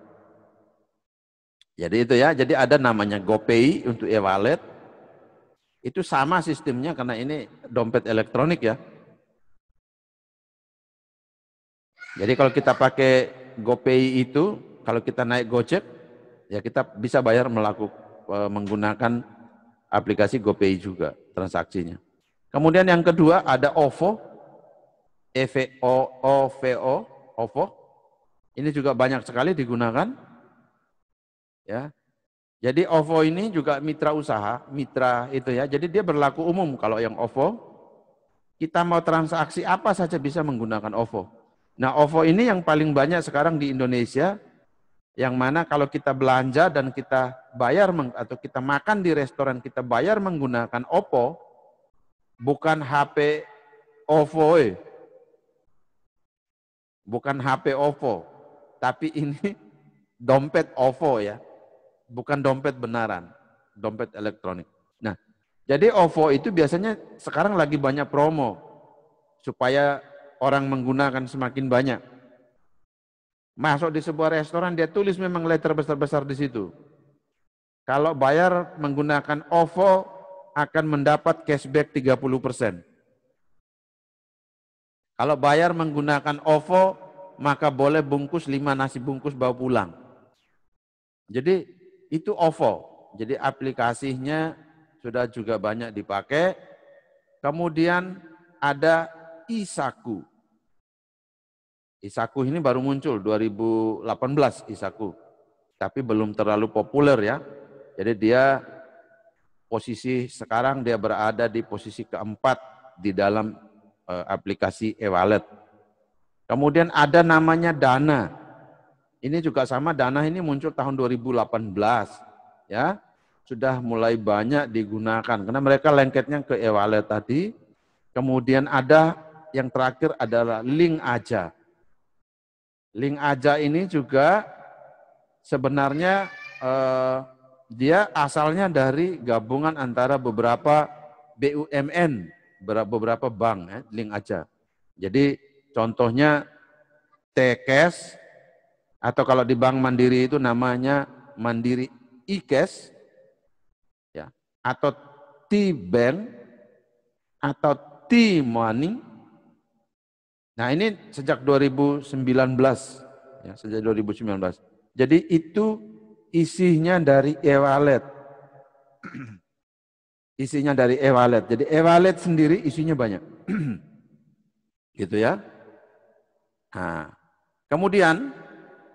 Jadi itu ya, jadi ada namanya GoPay untuk e-wallet. Itu sama sistemnya karena ini dompet elektronik ya. Jadi kalau kita pakai GoPay itu, kalau kita naik Gojek, ya kita bisa bayar melakukan e, menggunakan aplikasi GoPay juga transaksinya. Kemudian yang kedua ada OVO, EVO, OVO, OVO. Ini juga banyak sekali digunakan ya. Jadi OVO ini juga mitra usaha, mitra itu ya. Jadi dia berlaku umum kalau yang OVO. Kita mau transaksi apa saja bisa menggunakan OVO. Nah OVO ini yang paling banyak sekarang di Indonesia, yang mana kalau kita belanja dan kita bayar atau kita makan di restoran kita bayar menggunakan OVO, bukan HP OVO, eh. bukan HP OVO, tapi ini dompet OVO ya bukan dompet benaran, dompet elektronik. Nah, jadi OVO itu biasanya sekarang lagi banyak promo supaya orang menggunakan semakin banyak. Masuk di sebuah restoran dia tulis memang letter besar-besar di situ. Kalau bayar menggunakan OVO akan mendapat cashback 30%. Kalau bayar menggunakan OVO maka boleh bungkus 5 nasi bungkus bawa pulang. Jadi itu OVO. Jadi aplikasinya sudah juga banyak dipakai. Kemudian ada Isaku. Isaku ini baru muncul 2018 Isaku. Tapi belum terlalu populer ya. Jadi dia posisi sekarang dia berada di posisi keempat di dalam eh, aplikasi e-wallet. Kemudian ada namanya Dana. Ini juga sama dana ini muncul tahun 2018 ya. Sudah mulai banyak digunakan karena mereka lengketnya ke e-wallet tadi. Kemudian ada yang terakhir adalah link aja. Link aja ini juga sebenarnya eh, dia asalnya dari gabungan antara beberapa BUMN, beberapa bank, eh, link aja. Jadi contohnya TKES, atau kalau di Bank Mandiri itu namanya Mandiri iCash ya, atau T-Bank atau T-Money. Nah, ini sejak 2019 ya, sejak 2019. Jadi itu isinya dari e-wallet. isinya dari e-wallet. Jadi e-wallet sendiri isinya banyak. gitu ya. Nah, kemudian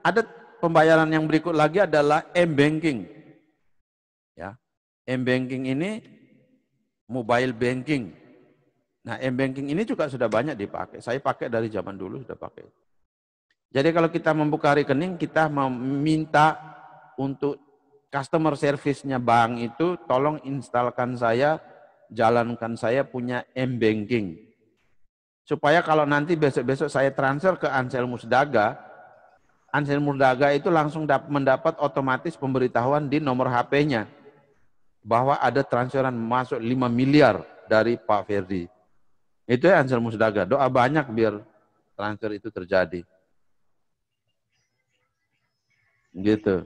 ada pembayaran yang berikut lagi adalah m-banking. Ya. M-banking ini mobile banking. Nah, m-banking ini juga sudah banyak dipakai. Saya pakai dari zaman dulu sudah pakai. Jadi kalau kita membuka rekening, kita meminta untuk customer service-nya bank itu tolong instalkan saya, jalankan saya punya m-banking. Supaya kalau nanti besok-besok saya transfer ke Ansel Musdaga, Ansel Murdaga itu langsung mendapat otomatis pemberitahuan di nomor HP-nya bahwa ada transferan masuk 5 miliar dari Pak Ferdi. Itu ya Ansel Murdaga. Doa banyak biar transfer itu terjadi. Gitu.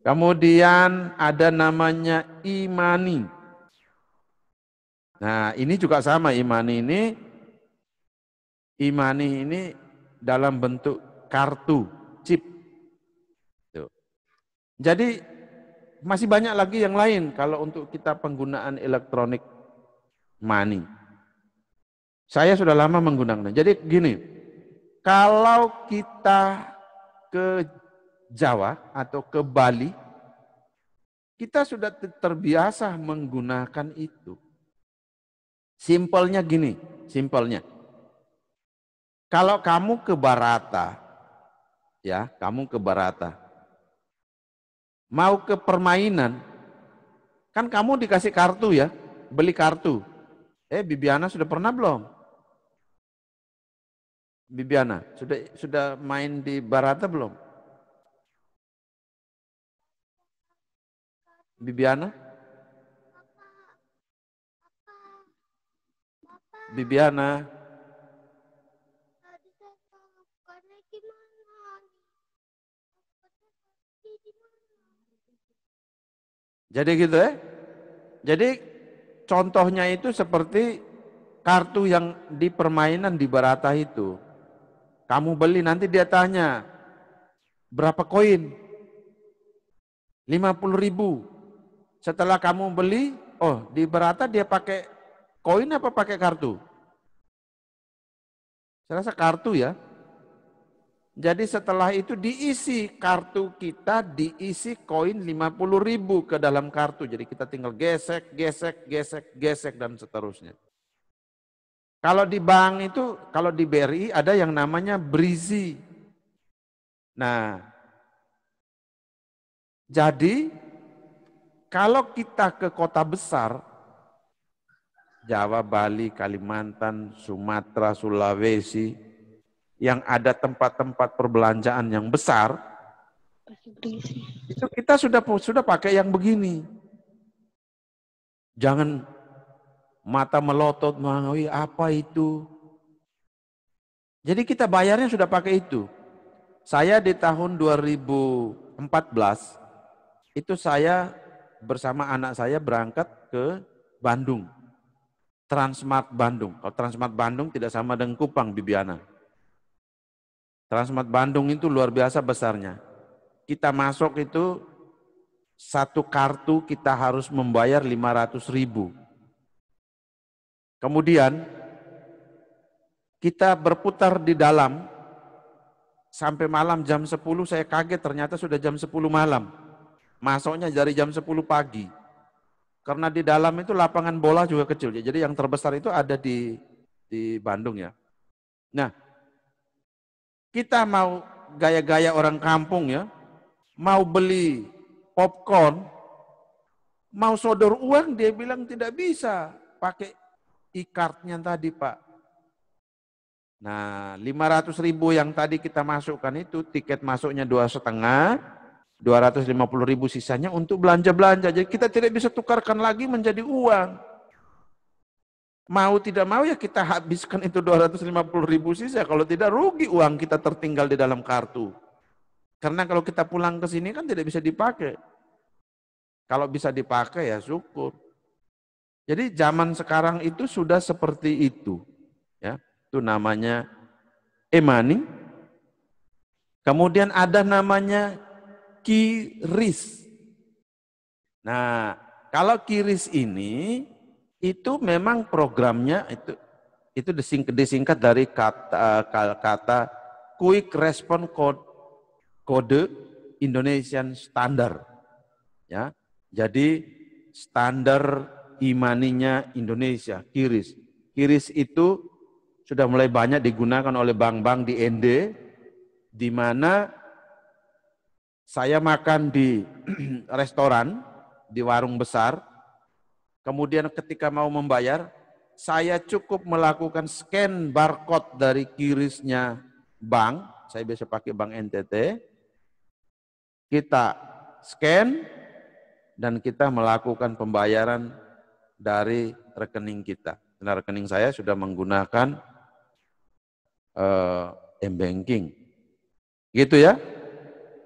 Kemudian ada namanya Imani. Nah, ini juga sama Imani ini Imani ini dalam bentuk kartu. Jadi masih banyak lagi yang lain kalau untuk kita penggunaan elektronik money. Saya sudah lama menggunakan. Jadi gini, kalau kita ke Jawa atau ke Bali, kita sudah terbiasa menggunakan itu. Simpelnya gini, simpelnya. Kalau kamu ke Barata, ya, kamu ke Barata, mau ke permainan, kan kamu dikasih kartu ya, beli kartu. Eh, Bibiana sudah pernah belum? Bibiana, sudah sudah main di Barata belum? Bibiana? Bibiana, Jadi gitu ya. Jadi contohnya itu seperti kartu yang di permainan di Barata itu. Kamu beli nanti dia tanya, berapa koin? 50 ribu. Setelah kamu beli, oh di Barata dia pakai koin apa pakai kartu? Saya rasa kartu ya. Jadi setelah itu diisi kartu kita, diisi koin 50 ribu ke dalam kartu. Jadi kita tinggal gesek, gesek, gesek, gesek, dan seterusnya. Kalau di bank itu, kalau di BRI ada yang namanya brizi. Nah, jadi kalau kita ke kota besar, Jawa, Bali, Kalimantan, Sumatera, Sulawesi, yang ada tempat-tempat perbelanjaan yang besar, itu kita sudah sudah pakai yang begini. Jangan mata melotot mengawai apa itu. Jadi kita bayarnya sudah pakai itu. Saya di tahun 2014 itu saya bersama anak saya berangkat ke Bandung. Transmart Bandung. Kalau Transmart Bandung tidak sama dengan Kupang, Bibiana. Transmart Bandung itu luar biasa besarnya. Kita masuk itu satu kartu kita harus membayar 500 ribu. Kemudian kita berputar di dalam sampai malam jam 10 saya kaget ternyata sudah jam 10 malam. Masuknya dari jam 10 pagi. Karena di dalam itu lapangan bola juga kecil. Ya. Jadi yang terbesar itu ada di di Bandung ya. Nah, kita mau gaya-gaya orang kampung ya, mau beli popcorn, mau sodor uang dia bilang tidak bisa pakai e-cardnya tadi Pak. Nah, 500 ribu yang tadi kita masukkan itu tiket masuknya dua setengah, 250 ribu sisanya untuk belanja-belanja. Jadi kita tidak bisa tukarkan lagi menjadi uang. Mau tidak mau ya kita habiskan itu 250 ribu sisa. Kalau tidak rugi uang kita tertinggal di dalam kartu. Karena kalau kita pulang ke sini kan tidak bisa dipakai. Kalau bisa dipakai ya syukur. Jadi zaman sekarang itu sudah seperti itu. Ya, itu namanya emani. Kemudian ada namanya kiris. Nah, kalau kiris ini itu memang programnya itu itu disingkat dari kata kata Quick Response Code, kode Indonesian standar Ya. Jadi standar imaninya Indonesia, Kiris. Kiris itu sudah mulai banyak digunakan oleh bank-bank di ND di mana saya makan di restoran, di warung besar, Kemudian ketika mau membayar, saya cukup melakukan scan barcode dari kirisnya bank, saya biasa pakai bank NTT, kita scan dan kita melakukan pembayaran dari rekening kita. Nah, rekening saya sudah menggunakan uh, eh, m-banking. Gitu ya.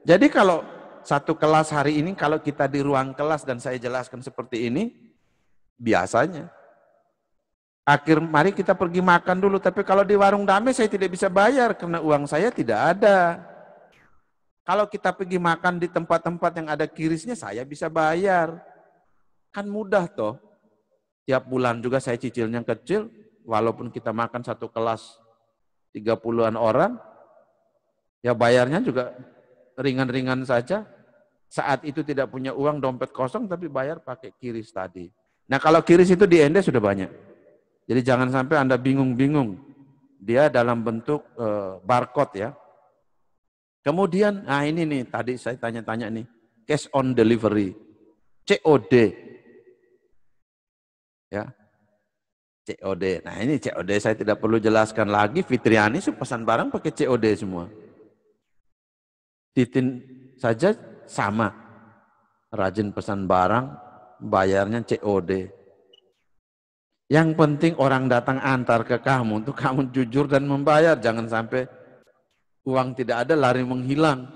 Jadi kalau satu kelas hari ini, kalau kita di ruang kelas dan saya jelaskan seperti ini, Biasanya. Akhir mari kita pergi makan dulu, tapi kalau di warung damai saya tidak bisa bayar karena uang saya tidak ada. Kalau kita pergi makan di tempat-tempat yang ada kirisnya, saya bisa bayar. Kan mudah toh. Tiap bulan juga saya cicilnya kecil, walaupun kita makan satu kelas 30-an orang, ya bayarnya juga ringan-ringan saja. Saat itu tidak punya uang dompet kosong, tapi bayar pakai kiris tadi. Nah kalau kiris itu di ND sudah banyak. Jadi jangan sampai Anda bingung-bingung. Dia dalam bentuk e, barcode ya. Kemudian, nah ini nih tadi saya tanya-tanya nih. Cash on delivery. COD. Ya. COD. Nah ini COD saya tidak perlu jelaskan lagi. Fitriani pesan barang pakai COD semua. Titin saja sama. Rajin pesan barang, bayarnya COD. Yang penting orang datang antar ke kamu untuk kamu jujur dan membayar. Jangan sampai uang tidak ada lari menghilang.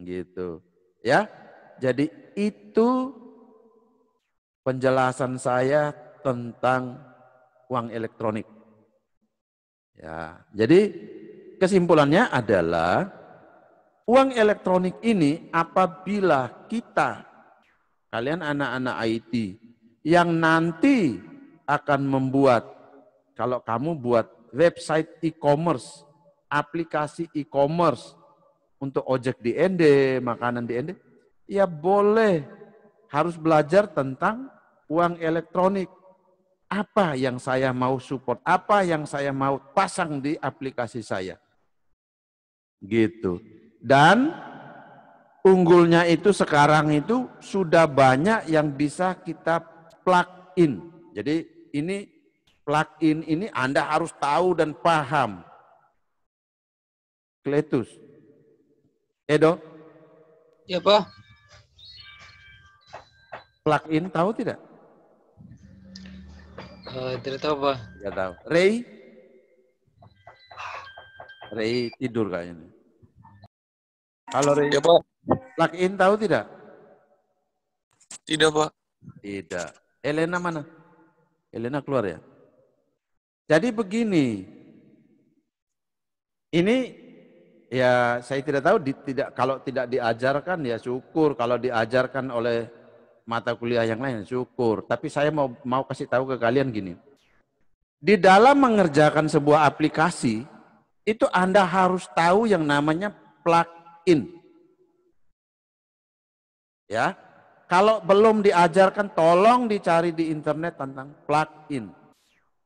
Gitu. Ya. Jadi itu penjelasan saya tentang uang elektronik. Ya. Jadi kesimpulannya adalah uang elektronik ini apabila kita kalian anak-anak IT yang nanti akan membuat kalau kamu buat website e-commerce, aplikasi e-commerce untuk ojek di Ende, makanan di Ende, ya boleh harus belajar tentang uang elektronik. Apa yang saya mau support, apa yang saya mau pasang di aplikasi saya. Gitu. Dan unggulnya itu sekarang itu sudah banyak yang bisa kita plug in. Jadi ini plug in ini Anda harus tahu dan paham. Kletus. Edo? Ya, Pak. Plug in tahu tidak? Uh, tidak tahu, Pak. Tidak tahu. Ray? Ray tidur kayaknya. Halo Ray. Ya, Pak. Plugin tahu tidak? Tidak, Pak. Tidak. Elena mana? Elena keluar ya? Jadi begini, ini ya saya tidak tahu di, tidak kalau tidak diajarkan ya syukur kalau diajarkan oleh mata kuliah yang lain syukur tapi saya mau mau kasih tahu ke kalian gini di dalam mengerjakan sebuah aplikasi itu Anda harus tahu yang namanya plugin Ya. Kalau belum diajarkan tolong dicari di internet tentang plug-in.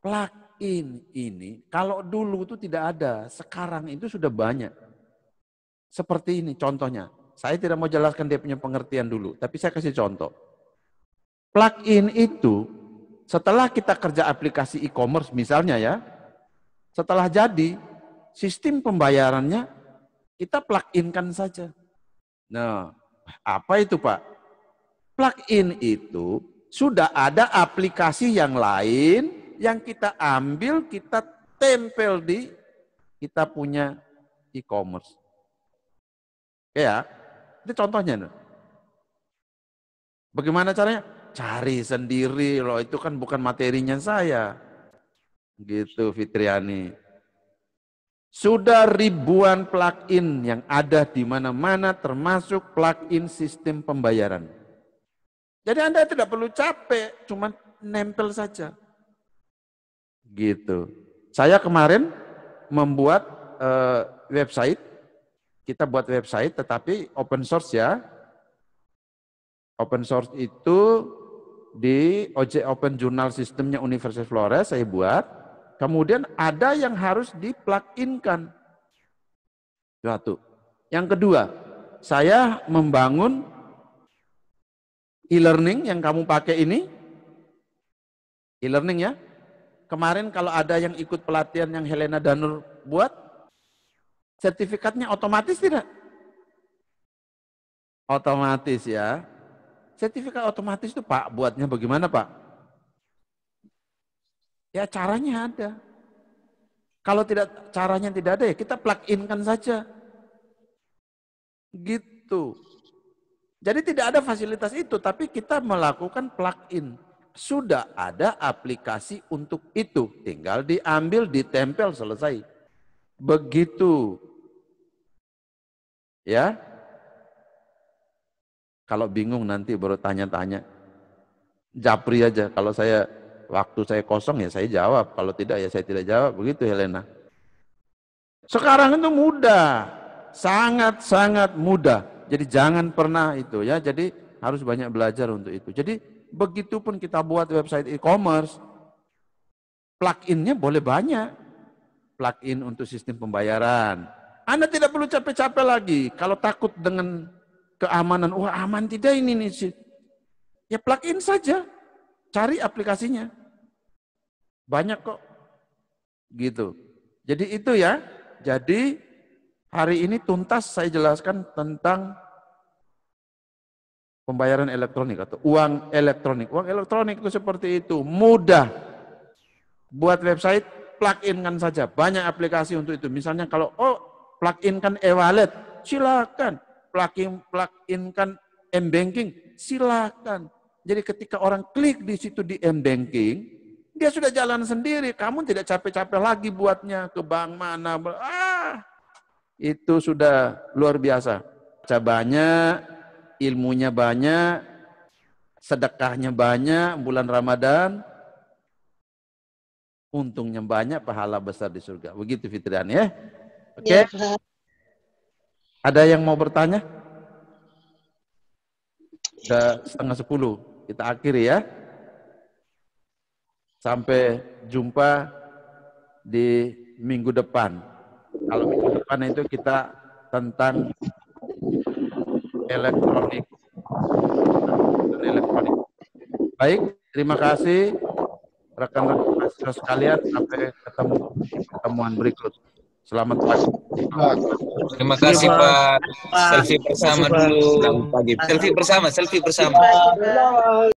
Plug-in ini kalau dulu itu tidak ada, sekarang itu sudah banyak. Seperti ini contohnya. Saya tidak mau jelaskan dia punya pengertian dulu, tapi saya kasih contoh. Plug-in itu setelah kita kerja aplikasi e-commerce misalnya ya, setelah jadi sistem pembayarannya kita plug kan saja. Nah, apa itu Pak? Plugin itu sudah ada aplikasi yang lain yang kita ambil, kita tempel di kita punya e-commerce. Ya, itu contohnya. Bagaimana caranya? Cari sendiri loh, itu kan bukan materinya saya. Gitu Fitriani. Sudah ribuan plugin yang ada di mana-mana termasuk plugin sistem pembayaran. Jadi Anda tidak perlu capek, cuman nempel saja. Gitu. Saya kemarin membuat uh, website, kita buat website tetapi open source ya. Open source itu di OJ Open Journal sistemnya Universitas Flores saya buat Kemudian ada yang harus diplug-inkan. Satu. Yang kedua, saya membangun e-learning yang kamu pakai ini. E-learning ya. Kemarin kalau ada yang ikut pelatihan yang Helena Danur buat, sertifikatnya otomatis tidak? Otomatis ya. Sertifikat otomatis itu Pak, buatnya bagaimana Pak? Ya caranya ada. Kalau tidak caranya tidak ada ya kita plug in kan saja. Gitu. Jadi tidak ada fasilitas itu tapi kita melakukan plug in. Sudah ada aplikasi untuk itu, tinggal diambil, ditempel selesai. Begitu. Ya. Kalau bingung nanti baru tanya-tanya. Japri aja kalau saya waktu saya kosong ya saya jawab, kalau tidak ya saya tidak jawab, begitu Helena. Sekarang itu mudah, sangat-sangat mudah. Jadi jangan pernah itu ya. Jadi harus banyak belajar untuk itu. Jadi begitu pun kita buat website e-commerce, plug-innya boleh banyak. Plugin untuk sistem pembayaran. Anda tidak perlu capek-capek lagi. Kalau takut dengan keamanan, wah aman tidak ini nih. sih? Ya plug-in saja. Cari aplikasinya. Banyak kok. Gitu. Jadi itu ya. Jadi hari ini tuntas saya jelaskan tentang pembayaran elektronik atau uang elektronik. Uang elektronik itu seperti itu, mudah. Buat website plug-in kan saja, banyak aplikasi untuk itu. Misalnya kalau oh plug-in kan e-wallet, silakan. Plug-in plug-in kan m-banking, silakan. Jadi ketika orang klik di situ di m-banking, dia sudah jalan sendiri. Kamu tidak capek-capek lagi buatnya ke bank mana. Ah, itu sudah luar biasa. Cabanya, ilmunya banyak, sedekahnya banyak, bulan Ramadan, untungnya banyak, pahala besar di surga. Begitu Fitrian ya. Oke. Okay. Ya, Ada yang mau bertanya? Sudah setengah sepuluh. Kita akhiri ya. Sampai jumpa di minggu depan. Kalau minggu depan itu kita tentang elektronik. elektronik. Baik, terima kasih rekan-rekan sekalian sampai ketemu pertemuan berikut. Selamat pagi. Terima kasih Pak. Selfie bersama dulu. Selfie bersama, selfie bersama.